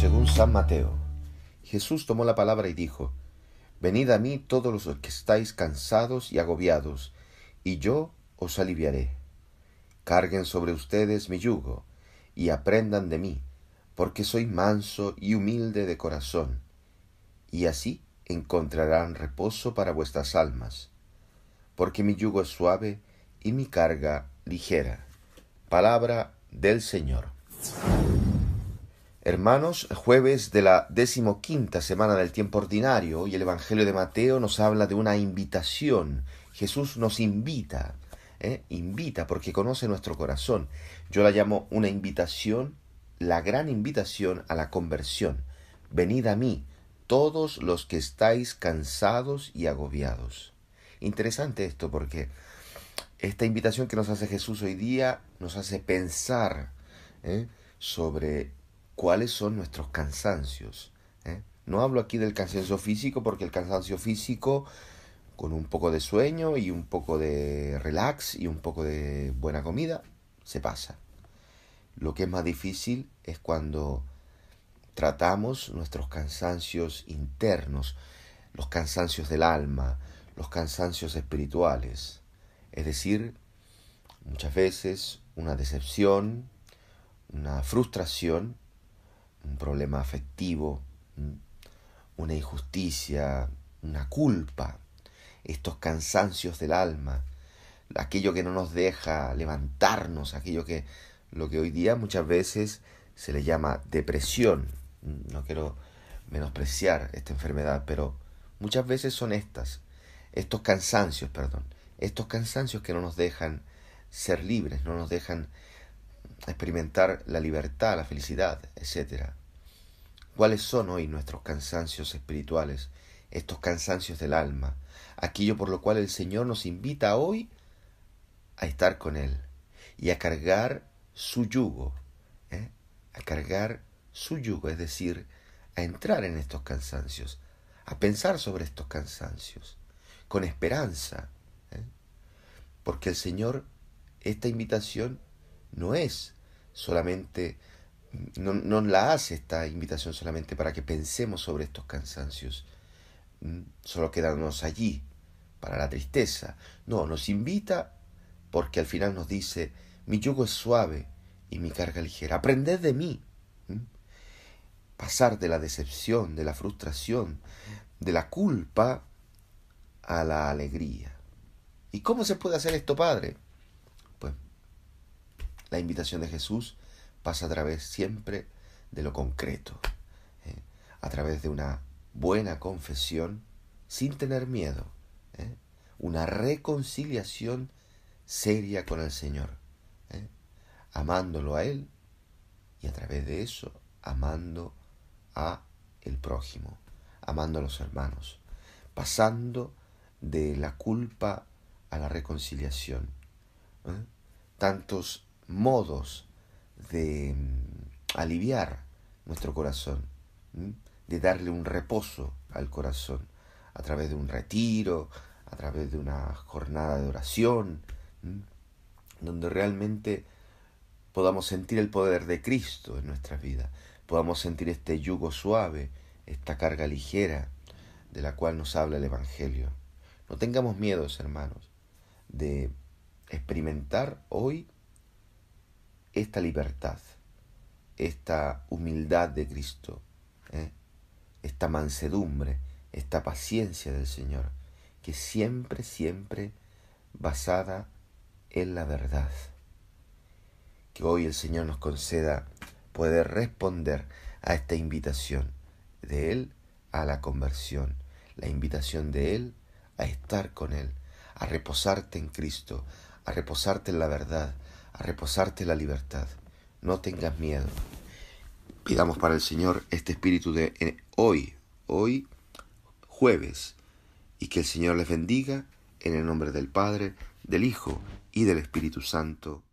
según San Mateo. Jesús tomó la palabra y dijo, Venid a mí todos los que estáis cansados y agobiados, y yo os aliviaré. Carguen sobre ustedes mi yugo, y aprendan de mí, porque soy manso y humilde de corazón, y así encontrarán reposo para vuestras almas, porque mi yugo es suave y mi carga ligera. Palabra del Señor. Hermanos, jueves de la decimoquinta semana del tiempo ordinario y el Evangelio de Mateo nos habla de una invitación. Jesús nos invita, ¿eh? invita porque conoce nuestro corazón. Yo la llamo una invitación, la gran invitación a la conversión. Venid a mí, todos los que estáis cansados y agobiados. Interesante esto porque esta invitación que nos hace Jesús hoy día nos hace pensar ¿eh? sobre cuáles son nuestros cansancios. ¿Eh? No hablo aquí del cansancio físico porque el cansancio físico con un poco de sueño y un poco de relax y un poco de buena comida se pasa. Lo que es más difícil es cuando tratamos nuestros cansancios internos, los cansancios del alma, los cansancios espirituales. Es decir, muchas veces una decepción, una frustración un problema afectivo, una injusticia, una culpa, estos cansancios del alma, aquello que no nos deja levantarnos, aquello que lo que hoy día muchas veces se le llama depresión. No quiero menospreciar esta enfermedad, pero muchas veces son estas, estos cansancios, perdón, estos cansancios que no nos dejan ser libres, no nos dejan experimentar la libertad, la felicidad, etc. ¿Cuáles son hoy nuestros cansancios espirituales, estos cansancios del alma, aquello por lo cual el Señor nos invita hoy a estar con Él y a cargar su yugo, ¿eh? a cargar su yugo, es decir, a entrar en estos cansancios, a pensar sobre estos cansancios, con esperanza, ¿eh? porque el Señor, esta invitación no es solamente, no, no la hace esta invitación solamente para que pensemos sobre estos cansancios, mm, solo quedarnos allí, para la tristeza. No, nos invita porque al final nos dice, mi yugo es suave y mi carga ligera, aprended de mí. Mm. Pasar de la decepción, de la frustración, de la culpa a la alegría. ¿Y cómo se puede hacer esto, Padre? La invitación de Jesús pasa a través siempre de lo concreto, ¿eh? a través de una buena confesión sin tener miedo, ¿eh? una reconciliación seria con el Señor, ¿eh? amándolo a Él y a través de eso amando a el prójimo, amando a los hermanos, pasando de la culpa a la reconciliación. Tantos modos de mm, aliviar nuestro corazón, de darle un reposo al corazón, a través de un retiro, a través de una jornada de oración, donde realmente podamos sentir el poder de Cristo en nuestra vida, podamos sentir este yugo suave, esta carga ligera de la cual nos habla el Evangelio. No tengamos miedo, hermanos, de experimentar hoy esta libertad, esta humildad de Cristo, ¿eh? esta mansedumbre, esta paciencia del Señor, que siempre, siempre basada en la verdad. Que hoy el Señor nos conceda poder responder a esta invitación de Él a la conversión, la invitación de Él a estar con Él, a reposarte en Cristo, a reposarte en la verdad, a reposarte la libertad. No tengas miedo. Pidamos para el Señor este espíritu de eh, hoy, hoy jueves, y que el Señor les bendiga en el nombre del Padre, del Hijo y del Espíritu Santo.